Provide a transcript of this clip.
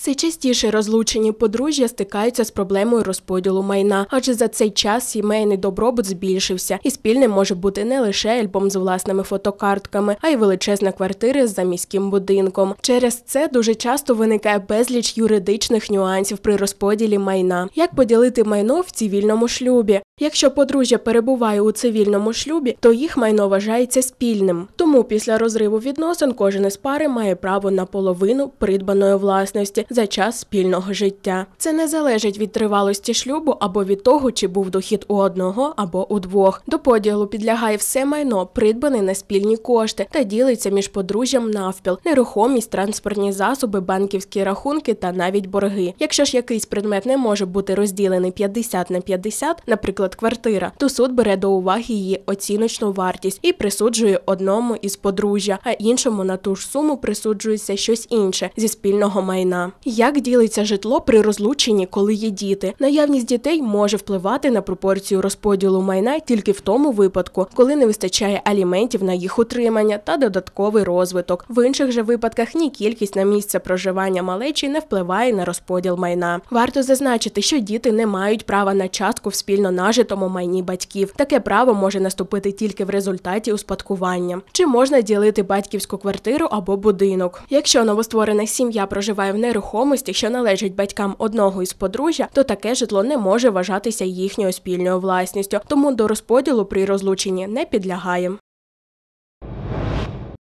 Все частіше розлучені подружжя стикаються з проблемою розподілу майна, адже за цей час сімейний добробут збільшився, і спільним може бути не лише альбом з власними фотокартками, а й величезна квартира за міським будинком. Через це дуже часто виникає безліч юридичних нюансів при розподілі майна. Як поділити майно в цивільному шлюбі? Якщо подружжя перебуває у цивільному шлюбі, то їх майно вважається спільним. Тому після розриву відносин кожен із пари має право на половину придбаної власності за час спільного життя. Це не залежить від тривалості шлюбу або від того, чи був дохід у одного або у двох. До поділу підлягає все майно, придбане на спільні кошти та ділиться між подружжям навпіл, нерухомість, транспортні засоби, банківські рахунки та навіть борги. Якщо ж якийсь предмет не може бути розділений 50 на 50, наприклад, квартира, то суд бере до уваги її оціночну вартість і присуджує одному із подружжя, а іншому на ту ж суму присуджується щось інше зі спільного майна. Як ділиться житло при розлученні, коли є діти? Наявність дітей може впливати на пропорцію розподілу майна тільки в тому випадку, коли не вистачає аліментів на їх утримання та додатковий розвиток. В інших же випадках ні кількість на місце проживання малечі не впливає на розподіл майна. Варто зазначити, що діти не мають права на частку в спільно нажитому майні батьків. Таке право може наступити тільки в результаті успадкування. Чи можна ділити батьківську квартиру або будинок? Якщо новостворена сім'я проживає в нерухомості, нерухомості, що належить батькам одного із подружжя, то таке житло не може вважатися їхньою спільною власністю, тому до розподілу при розлученні не підлягає.